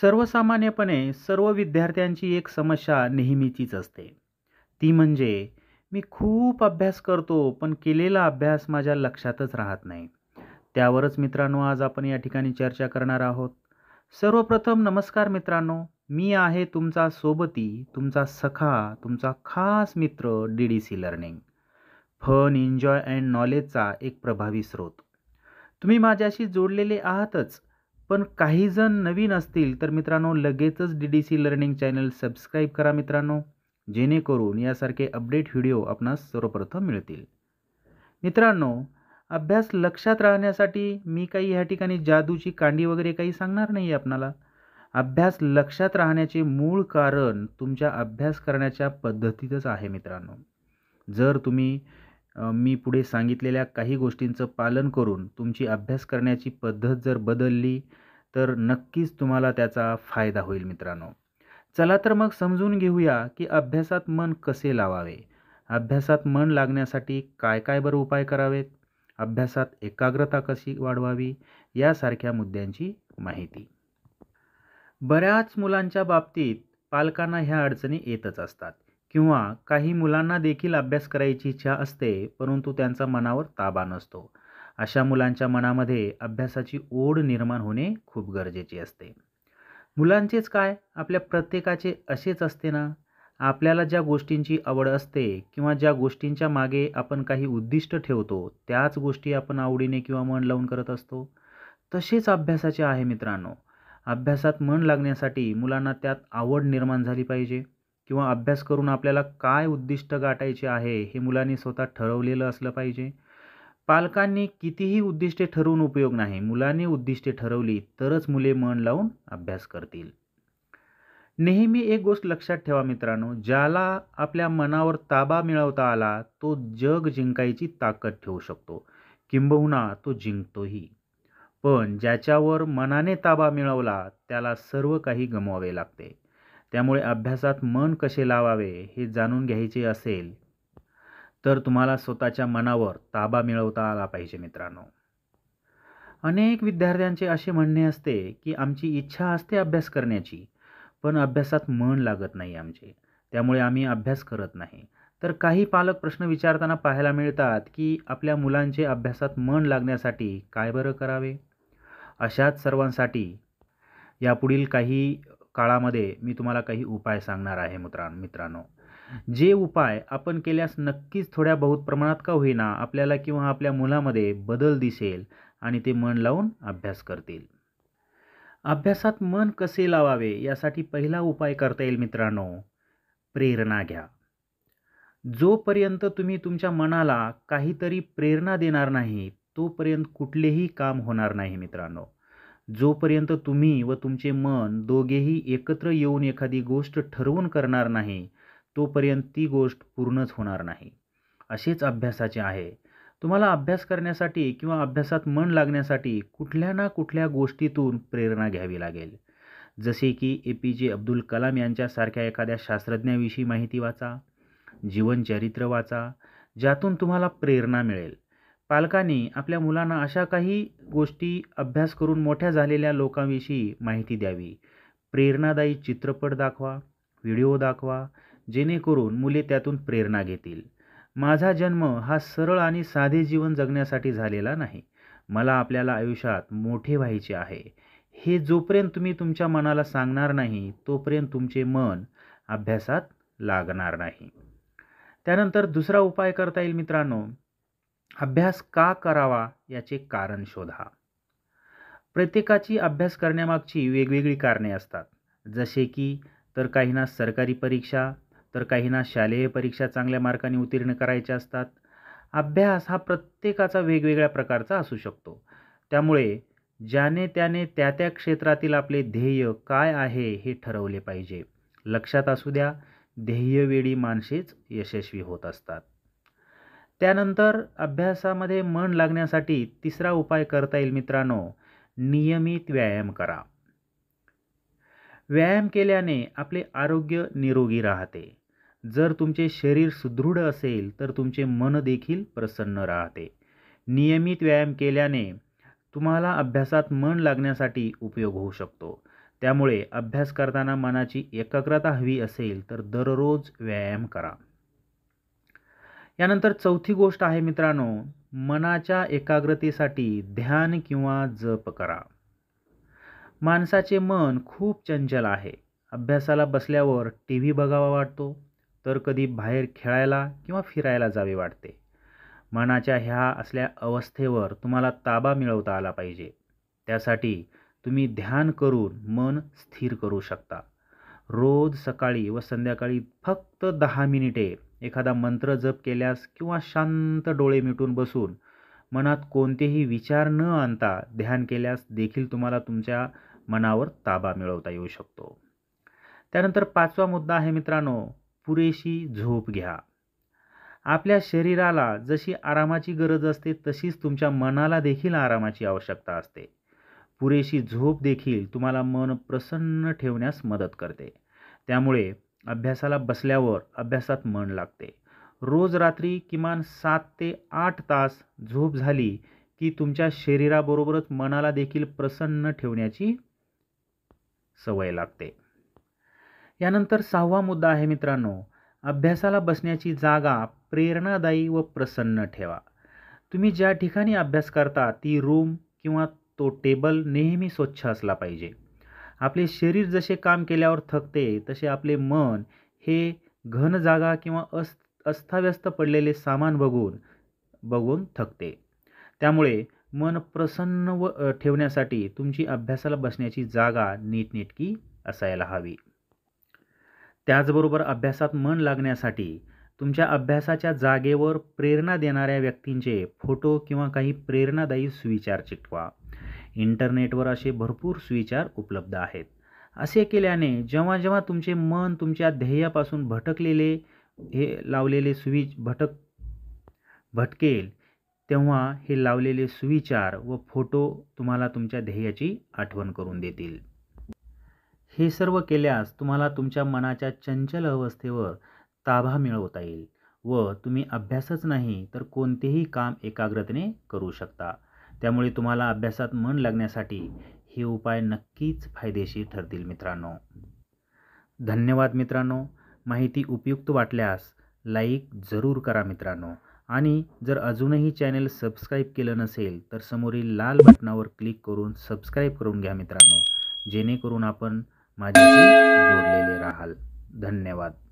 सर्वसामान्यपणे सर्व विद्यार्थ्यांची एक समस्या नेहमीचीच असते ती म्हणजे मी खूप अभ्यास करतो पण केलेला अभ्यास माझ्या लक्षातच राहत नाही त्यावरच मित्रांनो आज आपण या ठिकाणी चर्चा करणार आहोत सर्वप्रथम नमस्कार मित्रांनो मी आहे तुमचा सोबती तुमचा सखा तुमचा खास मित्र D D C learning fun enjoy and नॉलेजचा एक प्रभावी स्रोत तुम्ही माझ्याशी जोडलेले आहातच पण काही जण नवीन असतील तर मित्रांनो लगेचच D D C learning channel subscribe करा मित्रांनो जेणेकरून यासारखे अपडेट व्हिडिओ आपणास सर्वप्रथम मिळतील मित्रांनो अभ्यास लक्षात राहण्यासाठी मी काही ह्या ठिकाणी जादूची कांडी वगैरे काही सांगणार नाही आहे आपणाला अभ्यास लक्षात राहण्याचे मूळ कारण तुमच्या अभ्यास करण्याच्या पद्धतीतच आहे मित्रांनो जर तुम्ही मी पुढे सांगितलेल्या काही गोष्टींचं पालन करून तुमची अभ्यास करण्याची पद्धत जर बदलली तर नक्कीच तुम्हाला त्याचा फायदा होईल मित्रांनो चला तर मग समजून घेऊया की अभ्यासात मन कसे लावावे अभ्यासात मन लागण्यासाठी काय काय बरं उपाय करावेत अभ्यासात एकाग्रता कशी वाढवावी यासारख्या मुद्द्यांची माहिती बऱ्याच मुलांच्या बाबतीत पालकांना ह्या अडचणी येतच असतात किंवा काही मुलांना देखील अभ्यास करायची इच्छा असते परंतु त्यांचा मनावर ताबा नसतो अशा मुलांच्या मनामध्ये अभ्यासाची ओढ निर्माण होणे खूप गरजेचे असते मुलांचेच काय आपल्या प्रत्येकाचे असेच असते ना आपल्याला ज्या गोष्टींची आवड असते किंवा ज्या गोष्टींच्या मागे आपण काही उद्दिष्ट ठेवतो त्याच गोष्टी आपण आवडीने किंवा मन लावून करत असतो तसेच अभ्यासाचे आहे मित्रांनो अभ्यासात मन लागण्यासाठी मुलांना त्यात आवड निर्माण झाली पाहिजे किंवा अभ्यास करून आपल्याला काय उद्दिष्ट गाठायचे आहे हे मुलांनी स्वतः ठरवलेलं असलं पाहिजे पालकांनी कितीही उद्दिष्टे ठरवून उपयोग नाही मुलाने उद्दिष्टे ठरवली तरच मुले मन लावून अभ्यास करतील नेहमी एक गोष्ट लक्षात ठेवा मित्रांनो ज्याला आपल्या मनावर ताबा मिळवता आला तो जग जिंकायची ताकद ठेवू शकतो किंबहुना तो जिंकतोही पण ज्याच्यावर मनाने ताबा मिळवला त्याला सर्व काही गमवावे लागते त्यामुळे अभ्यासात मन कसे लावावे हे जाणून घ्यायचे असेल तर तुम्हाला स्वतःच्या मनावर ताबा मिळवता आला पाहिजे मित्रांनो अनेक विद्यार्थ्यांचे असे म्हणणे असते की आमची इच्छा असते अभ्यास करण्याची पण अभ्यासात मन लागत नाही आमचे त्यामुळे आम्ही अभ्यास करत नाही तर काही पालक प्रश्न विचारताना पाहायला मिळतात की आपल्या मुलांचे अभ्यासात मन लागण्यासाठी काय बरं करावे अशाच सर्वांसाठी यापुढील काही काळामध्ये मी तुम्हाला काही उपाय सांगणार आहे मित्रां मित्रांनो जे उपाय आपण केल्यास नक्कीच थोड्या बहुत प्रमाणात का होईना आपल्याला किंवा आपल्या मुलामध्ये बदल दिसेल आणि ते मन लावून अभ्यास करतील अभ्यासात मन कसे लावावे यासाठी पहिला उपाय करता येईल मित्रांनो प्रेरणा घ्या जोपर्यंत तुम्ही तुमच्या मनाला काहीतरी प्रेरणा देणार नाही तोपर्यंत कुठलेही काम होणार नाही मित्रांनो जोपर्यंत तुम्ही व तुमचे मन दोघेही एकत्र येऊन एखादी गोष्ट ठरवून करणार नाही तोपर्यंत ती गोष्ट पूर्णच होणार नाही असेच अभ्यासाचे आहे तुम्हाला अभ्यास करण्यासाठी किंवा अभ्यासात मन लागण्यासाठी कुठल्या ना कुठल्या गोष्टीतून प्रेरणा घ्यावी लागेल जसे की ए पी जे अब्दुल कलाम यांच्यासारख्या एखाद्या शास्त्रज्ञाविषयी माहिती वाचा जीवनचरित्र वाचा ज्यातून तुम्हाला प्रेरणा मिळेल पालकांनी आपल्या मुलांना अशा काही गोष्टी अभ्यास करून मोठ्या झालेल्या लोकांविषयी माहिती द्यावी प्रेरणादायी चित्रपट दाखवा व्हिडिओ दाखवा जेणेकरून मुले त्यातून प्रेरणा घेतील माझा जन्म हा सरळ आणि साधे जीवन जगण्यासाठी झालेला नाही मला आपल्याला आयुष्यात मोठे व्हायचे आहे हे जोपर्यंत तुम्ही तुमच्या मनाला सांगणार नाही तोपर्यंत तुमचे मन अभ्यासात लागणार नाही त्यानंतर दुसरा उपाय करता येईल मित्रांनो अभ्यास का करावा याचे कारण शोधा प्रत्येकाची अभ्यास करण्यामागची वेगवेगळी कारणे असतात जसे की तर काहींना सरकारी परीक्षा तर काहींना शालेय परीक्षा चांगल्या मार्काने उत्तीर्ण करायच्या असतात अभ्यास हा प्रत्येकाचा वेगवेगळ्या प्रकारचा असू शकतो त्यामुळे ज्याने त्याने त्या त्या क्षेत्रातील आपले ध्येय काय आहे हे ठरवले पाहिजे लक्षात असू द्या ध्येयवेळी माणसेच यशस्वी होत असतात त्यानंतर अभ्यासामध्ये मन लागण्यासाठी तिसरा उपाय करता येईल मित्रांनो नियमित व्यायाम करा व्यायाम केल्याने आपले आरोग्य निरोगी राहते जर तुमचे शरीर सुदृढ असेल तर तुमचे मन देखील प्रसन्न राहते नियमित व्यायाम केल्याने तुम्हाला अभ्यासात मन लागण्यासाठी उपयोग होऊ शकतो त्यामुळे अभ्यास करताना मनाची एकाग्रता हवी असेल तर दररोज व्यायाम करा यानंतर चौथी गोष्ट आहे मित्रांनो मनाच्या एकाग्रतेसाठी ध्यान किंवा जप करा माणसाचे मन खूप चंचल आहे अभ्यासाला बसल्यावर टी व्ही बघावा वाटतो तर कधी बाहेर खेळायला किंवा फिरायला जावे वाटते मनाच्या ह्या असल्या अवस्थेवर तुम्हाला ताबा मिळवता आला पाहिजे त्यासाठी तुम्ही ध्यान करून मन स्थिर करू शकता रोज सकाळी व संध्याकाळी फक्त दहा मिनिटे एखादा मंत्र जप केल्यास किंवा शांत डोळे मिटून बसून मनात कोणतेही विचार न आणता ध्यान केल्यास देखील तुम्हाला तुमच्या मनावर ताबा मिळवता येऊ शकतो त्यानंतर पाचवा मुद्दा आहे मित्रांनो पुरेशी झोप घ्या आपल्या शरीराला जशी आरामाची गरज असते तशीच तुमच्या मनाला देखील आरामाची आवश्यकता असते पुरेशी झोप देखील तुम्हाला मन प्रसन्न ठेवण्यास मदत करते त्यामुळे अभ्यासाला बसल्यावर अभ्यासात मन लागते रोज रात्री किमान सात ते आठ तास झोप झाली की तुमच्या शरीराबरोबरच मनाला देखील प्रसन्न ठेवण्याची सवय लागते यानंतर सहावा मुद्दा आहे मित्रांनो अभ्यासाला बसण्याची जागा प्रेरणादायी व प्रसन्न ठेवा तुम्ही ज्या ठिकाणी अभ्यास करता ती रूम किंवा तो टेबल नेहमी स्वच्छ असला पाहिजे आपले शरीर जसे काम केल्यावर थकते तसे आपले मन हे घन जागा किंवा अस अस्ताव्यस्त पडलेले सामान बघून बघून थकते त्यामुळे मन प्रसन्न व ठेवण्यासाठी तुमची अभ्यासाला बसण्याची जागा नीटनेटकी असायला हवी त्याचबरोबर अभ्यासात मन लागण्यासाठी तुमच्या अभ्यासाच्या जागेवर प्रेरणा देणाऱ्या व्यक्तींचे फोटो किंवा काही प्रेरणादायी सुविचार चिकवा इंटरनेटवर असे भरपूर सुविचार उपलब्ध आहेत असे केल्याने जेव्हा जेव्हा तुमचे मन तुमच्या ध्येयापासून भटकलेले हे लावलेले सुविच भटक भटकेल तेव्हा हे लावलेले सुविचार व फोटो तुम्हाला तुमच्या ध्येयाची आठवण करून देतील हे सर्व केल्यास तुम्हाला तुमच्या मनाच्या चंचल अवस्थेवर ताबा मिळवता येईल व तुम्ही अभ्यासच नाही तर कोणतेही काम एकाग्रतेने करू शकता त्यामुळे तुम्हाला अभ्यासात मन लागण्यासाठी हे उपाय नक्कीच फायदेशीर ठरतील मित्रांनो धन्यवाद मित्रांनो माहिती उपयुक्त वाटल्यास लाईक जरूर करा मित्रांनो आणि जर अजूनही चॅनेल सबस्क्राईब केलं नसेल तर समोरील लाल बटनावर क्लिक करून सबस्क्राईब करून घ्या मित्रांनो जेणेकरून आपण माझ्याशी जोडलेले राहाल धन्यवाद